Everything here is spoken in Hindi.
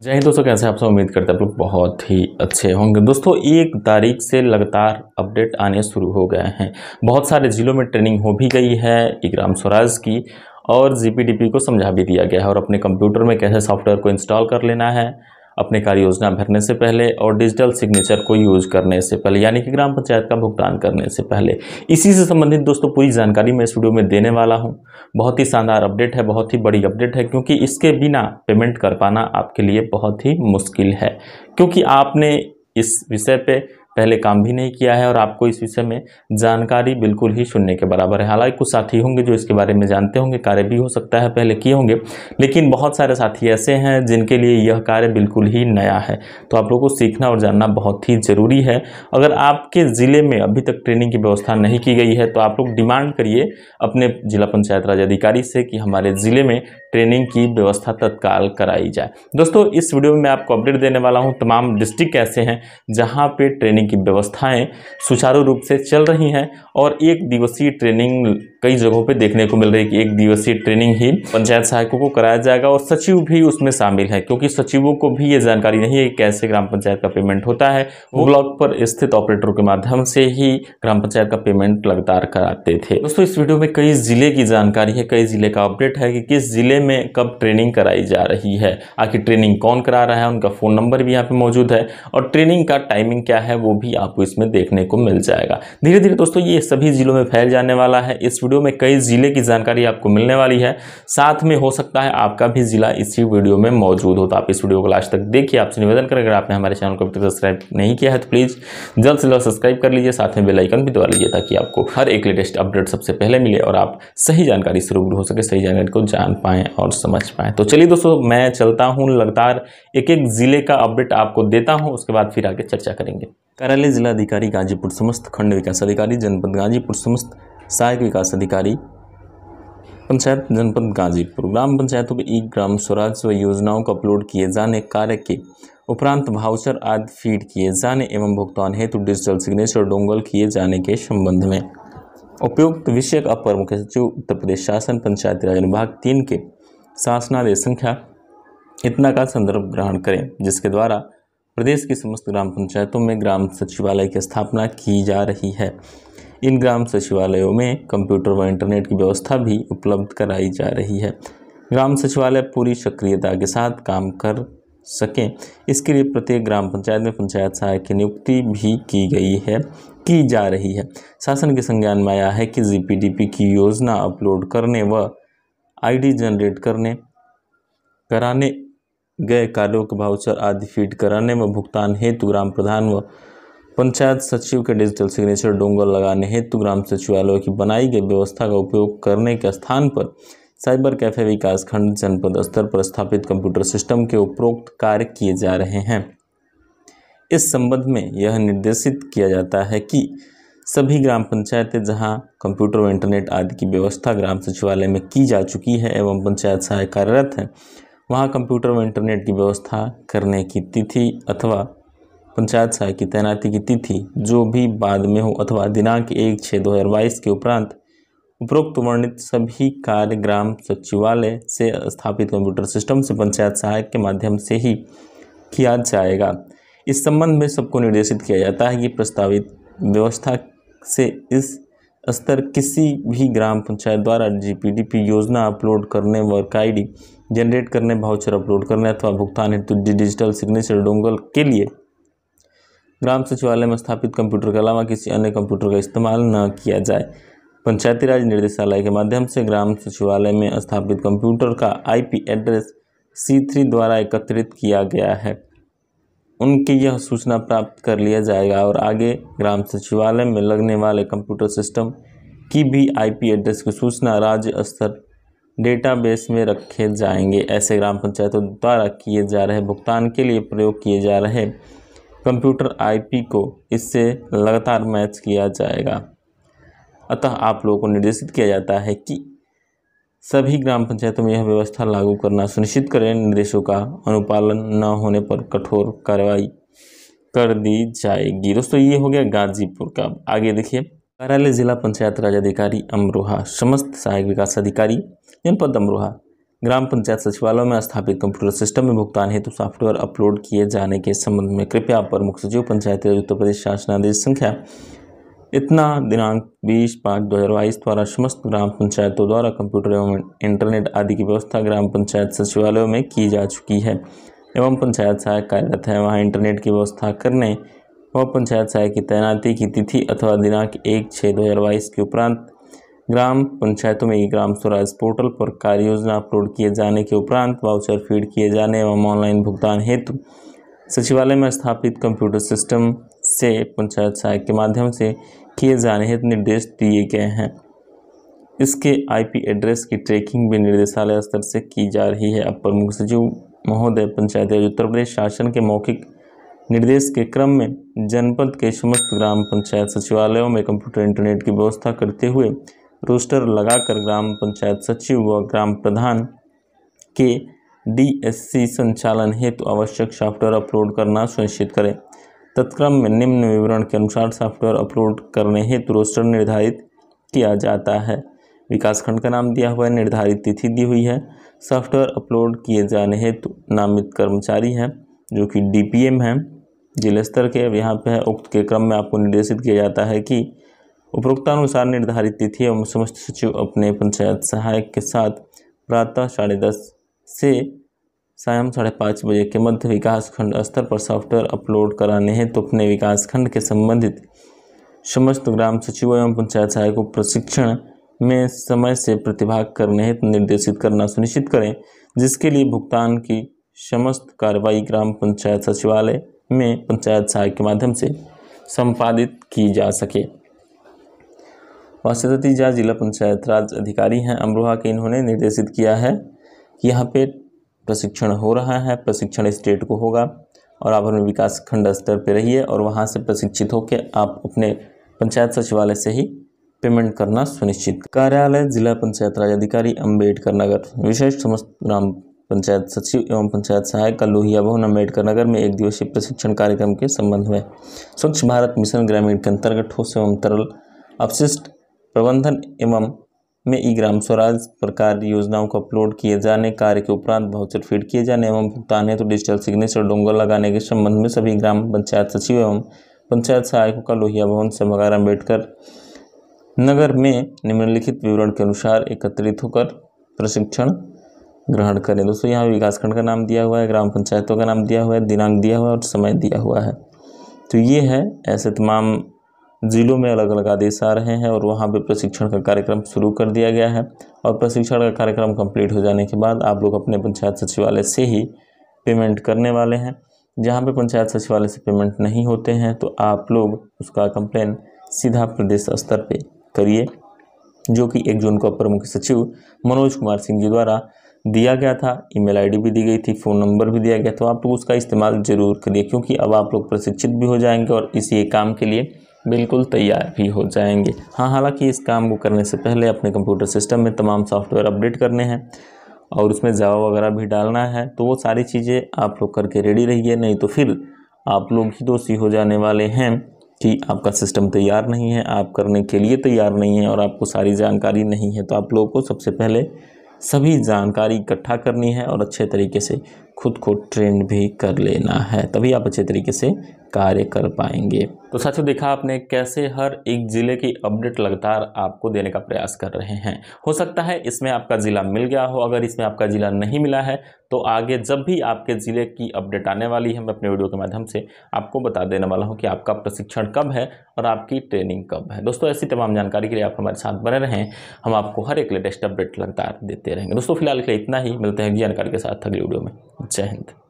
जय हिंद दोस्तों कैसे आप सब उम्मीद करते हैं आप लोग बहुत ही अच्छे होंगे दोस्तों एक तारीख से लगातार अपडेट आने शुरू हो गए हैं बहुत सारे ज़िलों में ट्रेनिंग हो भी गई है इग्राम स्वराज की और जीपीडीपी को समझा भी दिया गया है और अपने कंप्यूटर में कैसे सॉफ्टवेयर को इंस्टॉल कर लेना है अपने कार्य योजना भरने से पहले और डिजिटल सिग्नेचर को यूज करने से पहले यानी कि ग्राम पंचायत का भुगतान करने से पहले इसी से संबंधित दोस्तों पूरी जानकारी मैं इस वीडियो में देने वाला हूँ बहुत ही शानदार अपडेट है बहुत ही बड़ी अपडेट है क्योंकि इसके बिना पेमेंट कर पाना आपके लिए बहुत ही मुश्किल है क्योंकि आपने इस विषय पर पहले काम भी नहीं किया है और आपको इस विषय में जानकारी बिल्कुल ही सुनने के बराबर है हालांकि कुछ साथी होंगे जो इसके बारे में जानते होंगे कार्य भी हो सकता है पहले किए होंगे लेकिन बहुत सारे साथी ऐसे हैं जिनके लिए यह कार्य बिल्कुल ही नया है तो आप लोगों को सीखना और जानना बहुत ही ज़रूरी है अगर आपके ज़िले में अभी तक ट्रेनिंग की व्यवस्था नहीं की गई है तो आप लोग डिमांड करिए अपने जिला पंचायत राज अधिकारी से कि हमारे ज़िले में ट्रेनिंग की व्यवस्था तत्काल कराई जाए दोस्तों इस वीडियो में मैं आपको अपडेट देने वाला हूँ तमाम डिस्ट्रिक्ट ऐसे हैं जहाँ पर ट्रेनिंग ट्रेनिंग की व्यवस्थाएं सुचारू रूप से चल रही हैं और एक दिवसीय ट्रेनिंग कई जगहों पे देखने को मिल रही है कि एक दिवसीय ट्रेनिंग ही पंचायत सहायकों को कराया जाएगा और सचिव भी उसमें शामिल है क्योंकि सचिवों को भी ये जानकारी नहीं है कि कैसे ग्राम पंचायत का पेमेंट होता है वो ब्लॉक पर स्थित ऑपरेटरों के माध्यम से ही ग्राम पंचायत का पेमेंट लगातार कराते थे दोस्तों इस वीडियो में कई जिले की जानकारी है कई जिले का अपडेट है कि किस जिले में कब ट्रेनिंग कराई जा रही है आखिर ट्रेनिंग कौन करा रहा है उनका फ़ोन नंबर भी यहाँ पे मौजूद है और ट्रेनिंग का टाइमिंग क्या है वो भी आपको इसमें देखने को मिल जाएगा धीरे धीरे दोस्तों ये सभी ज़िलों में फैल जाने वाला है इस वीडियो में कई ज़िले की जानकारी आपको मिलने वाली है साथ में हो सकता है आपका भी ज़िला इसी वीडियो में मौजूद हो तो आप इस वीडियो को लास्ट तक देखिए आपसे निवेदन करें अगर आपने हमारे चैनल को अभी तक सब्सक्राइब नहीं किया है तो प्लीज़ जल्द से जल्द सब्सक्राइब कर लीजिए साथ में बेलाइकन भी दबा लीजिए ताकि आपको हर एक लेटेस्ट अपडेट सबसे पहले मिले और आप सही जानकारी से रूबरू हो सके सही जानकारी को जान पाए और समझ पाए तो चलिए दोस्तों मैं चलता हूँ लगातार एक एक ज़िले का अपडेट आपको देता हूँ उसके बाद फिर आगे चर्चा करेंगे कार्यालय जिलाधिकारी गाजीपुर समस्त खंड विकास अधिकारी जनपद गाजीपुर समस्त सहायक विकास अधिकारी पंचायत जनपद गाजीपुर ग्राम पंचायतों में ई ग्राम स्वराज व योजनाओं का अपलोड किए जाने कार्य के उपरांत भाउचर आदि फीड किए जाने एवं भुगतान हेतु डिजिटल सिग्नेचर डोंगल किए जाने के संबंध में उपयुक्त विषय का अपर मुख्य सचिव उत्तर प्रदेश शासन पंचायती राज विभाग तीन के शासनादेश संख्या इतना का संदर्भ ग्रहण करें जिसके द्वारा प्रदेश की समस्त ग्राम पंचायतों में ग्राम सचिवालय की स्थापना की जा रही है इन ग्राम सचिवालयों में कंप्यूटर व इंटरनेट की व्यवस्था भी उपलब्ध कराई जा रही है ग्राम सचिवालय पूरी सक्रियता के साथ काम कर सकें इसके लिए प्रत्येक ग्राम पंचायत में पंचायत सहायक की नियुक्ति भी की गई है की जा रही है शासन के संज्ञान में आया है कि जीपीडीपी की योजना अपलोड करने व आईडी जनरेट करने कराने गए कार्यों के भाउचर आदि फीड कराने व भुगतान हेतु ग्राम प्रधान व पंचायत सचिव के डिजिटल सिग्नेचर डोंगल लगाने हेतु ग्राम सचिवालय की बनाई गई व्यवस्था का उपयोग करने के स्थान पर साइबर कैफे विकास खंड जनपद स्तर पर स्थापित कंप्यूटर सिस्टम के उपरोक्त कार्य किए जा रहे हैं इस संबंध में यह निर्देशित किया जाता है कि सभी ग्राम पंचायतें जहां कंप्यूटर व इंटरनेट आदि की व्यवस्था ग्राम सचिवालय में की जा चुकी है एवं पंचायत सहायक कार्यरत हैं वहाँ कंप्यूटर व इंटरनेट की व्यवस्था करने की तिथि अथवा पंचायत सहायक की तैनाती की तिथि जो भी बाद में हो अथवा दिनांक एक छः दो हज़ार बाईस के उपरांत उपरोक्त वर्णित सभी कार्य ग्राम सचिवालय से स्थापित कंप्यूटर सिस्टम से पंचायत सहायक के माध्यम से ही किया जाएगा इस संबंध में सबको निर्देशित किया जाता है कि प्रस्तावित व्यवस्था से इस स्तर किसी भी ग्राम पंचायत द्वारा जीपीडीपी योजना अपलोड करने वर्क आईडी जनरेट करने भाउचर अपलोड करने अथवा भुगतान हेतु डिजिटल सिग्नेचर डोंगल के लिए ग्राम सचिवालय में स्थापित कंप्यूटर के अलावा किसी अन्य कंप्यूटर का इस्तेमाल न किया जाए पंचायती राज निर्देशालय के माध्यम से ग्राम सचिवालय में स्थापित कंप्यूटर का आईपी एड्रेस सी थ्री द्वारा एकत्रित किया गया है उनकी यह सूचना प्राप्त कर लिया जाएगा और आगे ग्राम सचिवालय में लगने वाले कंप्यूटर सिस्टम की भी आईपी एड्रेस की सूचना राज्य स्तर डेटाबेस में रखे जाएंगे ऐसे ग्राम पंचायतों द्वारा किए जा रहे भुगतान के लिए प्रयोग किए जा रहे कंप्यूटर आईपी को इससे लगातार मैच किया जाएगा अतः आप लोगों को निर्देशित किया जाता है कि सभी ग्राम पंचायतों में यह व्यवस्था लागू करना सुनिश्चित करें निर्देशों का अनुपालन न होने पर कठोर कार्रवाई कर दी जाएगी दोस्तों ये हो गया गाजीपुर का आगे देखिए कार्यालय जिला पंचायत राज अधिकारी अमरोहा समस्त सहायक विकास अधिकारी जनपद अमरोहा ग्राम पंचायत सचिवालयों में स्थापित कंप्यूटर सिस्टम में भुगतान हेतु तो सॉफ्टवेयर अपलोड किए जाने के संबंध में कृपया अपर मुख्य सचिव पंचायत उत्तर प्रदेश शासनादेश संख्या इतना दिनांक 20 पाँच दो हज़ार बाईस द्वारा समस्त ग्राम पंचायतों द्वारा कंप्यूटर एवं इंटरनेट आदि की व्यवस्था ग्राम पंचायत सचिवालयों में की जा चुकी है एवं पंचायत सहायक कार्यरत है वहाँ इंटरनेट की व्यवस्था करने व पंचायत सहायक की तैनाती की तिथि अथवा दिनांक एक छः दो हज़ार बाईस के उपरांत ग्राम पंचायतों में ग्राम स्वराज पोर्टल पर कार्य योजना अपलोड किए जाने के उपरांत वाउचर फीड किए जाने एवं ऑनलाइन भुगतान हेतु सचिवालय में स्थापित कंप्यूटर सिस्टम से पंचायत सहायक के माध्यम से किए जाने हेतु निर्देश दिए गए हैं इसके आईपी एड्रेस की ट्रैकिंग भी निर्देशालय स्तर से की जा रही है अब प्रमुख सचिव महोदय पंचायत उत्तर प्रदेश शासन के मौखिक निर्देश के क्रम में जनपद के समस्त ग्राम पंचायत सचिवालयों में कंप्यूटर इंटरनेट की व्यवस्था करते हुए रोस्टर लगाकर ग्राम पंचायत सचिव व ग्राम प्रधान के डीएससी संचालन हेतु आवश्यक सॉफ्टवेयर अपलोड करना सुनिश्चित करें तत्क्रम में निम्न विवरण के अनुसार सॉफ्टवेयर अपलोड करने हेतु रोस्टर निर्धारित किया जाता है विकासखंड का नाम दिया हुआ है निर्धारित तिथि दी हुई है सॉफ्टवेयर अपलोड किए जाने हेतु नामित कर्मचारी हैं जो कि डीपीएम हैं जिला स्तर के अब यहाँ पे है उक्त के क्रम में आपको निर्देशित किया जाता है कि उपरोक्तानुसार निर्धारित तिथि एवं समस्त सचिव अपने पंचायत सहायक के साथ प्रातः साढ़े दस से सायं साढ़े पाँच बजे के मध्य विकास खंड स्तर पर सॉफ्टवेयर अपलोड कराने हेतु तो अपने विकास खंड के संबंधित समस्त ग्राम सचिवों एवं पंचायत सहायक को प्रशिक्षण में समय से प्रतिभाग करने हेतु निर्देशित करना सुनिश्चित करें जिसके लिए भुगतान की समस्त कार्रवाई ग्राम पंचायत सचिवालय में पंचायत सहायक के माध्यम से संपादित की जा सके वासुदत्ती जिला पंचायत राज अधिकारी हैं अमरोहा के इन्होंने निर्देशित किया है कि यहाँ पे प्रशिक्षण हो रहा है प्रशिक्षण स्टेट को होगा और आप अपने विकास खंड स्तर पर रहिए और वहाँ से प्रशिक्षित होकर आप अपने पंचायत सचिवालय से ही पेमेंट करना सुनिश्चित कार्यालय जिला पंचायत राज अधिकारी अम्बेडकर नगर विशेष समस्त ग्राम पंचायत सचिव एवं पंचायत सहायक का लोहिया भवन अम्बेडकर नगर में एक दिवसीय प्रशिक्षण कार्यक्रम के संबंध में स्वच्छ भारत मिशन ग्रामीण के अंतर्गत ठोस एवं तरल अपशिष्ट प्रबंधन एवं में ई ग्राम स्वराज प्रकार योजनाओं को अपलोड किए जाने कार्य के उपरांत भाउचर फीड किए जाने एवं भुगतान हेतु तो डिजिटल सिग्नेचर डोंगर लगाने के संबंध में सभी ग्राम पंचायत सचिव एवं पंचायत सहायकों का लोहिया भवन से सभागार अम्बेडकर नगर में निम्नलिखित विवरण के अनुसार एकत्रित होकर प्रशिक्षण ग्रहण करें दोस्तों यहाँ विकासखंड का नाम दिया हुआ है ग्राम पंचायतों का नाम दिया हुआ है दिनांक दिया हुआ है और समय दिया हुआ है तो ये है ऐसे तमाम ज़िलों में अलग अलग आदेश आ रहे हैं और वहाँ पर प्रशिक्षण का कार्यक्रम शुरू कर दिया गया है और प्रशिक्षण का कार्यक्रम कम्प्लीट हो जाने के बाद आप लोग अपने पंचायत सचिवालय से ही पेमेंट करने वाले हैं जहाँ पे पंचायत सचिवालय से पेमेंट नहीं होते हैं तो आप लोग उसका कंप्लेन सीधा प्रदेश स्तर पर करिए जो कि एक जून को अपर मुख्य सचिव मनोज कुमार सिंह जी द्वारा दिया गया था ईमेल आईडी भी दी गई थी फ़ोन नंबर भी दिया गया तो आप लोग उसका इस्तेमाल ज़रूर करिए क्योंकि अब आप लोग प्रशिक्षित भी हो जाएंगे और इसी काम के लिए बिल्कुल तैयार भी हो जाएंगे हाँ हालांकि इस काम को करने से पहले अपने कंप्यूटर सिस्टम में तमाम सॉफ्टवेयर अपडेट करने हैं और उसमें जावा वगैरह भी डालना है तो वो सारी चीज़ें आप लोग करके रेडी रहिए नहीं तो फिर आप लोग ही दोषी हो जाने वाले हैं कि आपका सिस्टम तैयार नहीं है आप करने के लिए तैयार नहीं है और आपको सारी जानकारी नहीं है तो आप लोगों को सबसे पहले सभी जानकारी इकट्ठा करनी है और अच्छे तरीके से खुद को ट्रेन भी कर लेना है तभी आप अच्छे तरीके से कार्य कर पाएंगे तो साथियों देखा आपने कैसे हर एक ज़िले की अपडेट लगातार आपको देने का प्रयास कर रहे हैं हो सकता है इसमें आपका ज़िला मिल गया हो अगर इसमें आपका ज़िला नहीं मिला है तो आगे जब भी आपके ज़िले की अपडेट आने वाली है मैं अपने वीडियो के माध्यम से आपको बता देने वाला हूँ कि आपका प्रशिक्षण कब है और आपकी ट्रेनिंग कब है दोस्तों ऐसी तमाम जानकारी के लिए आप हमारे साथ बने रहें हम आपको हर एक लेटेस्ट अपडेट लगातार देते रहेंगे दोस्तों फिलहाल के लिए इतना ही मिलते हैं जानकारी के साथ अगले वीडियो में जय हिंद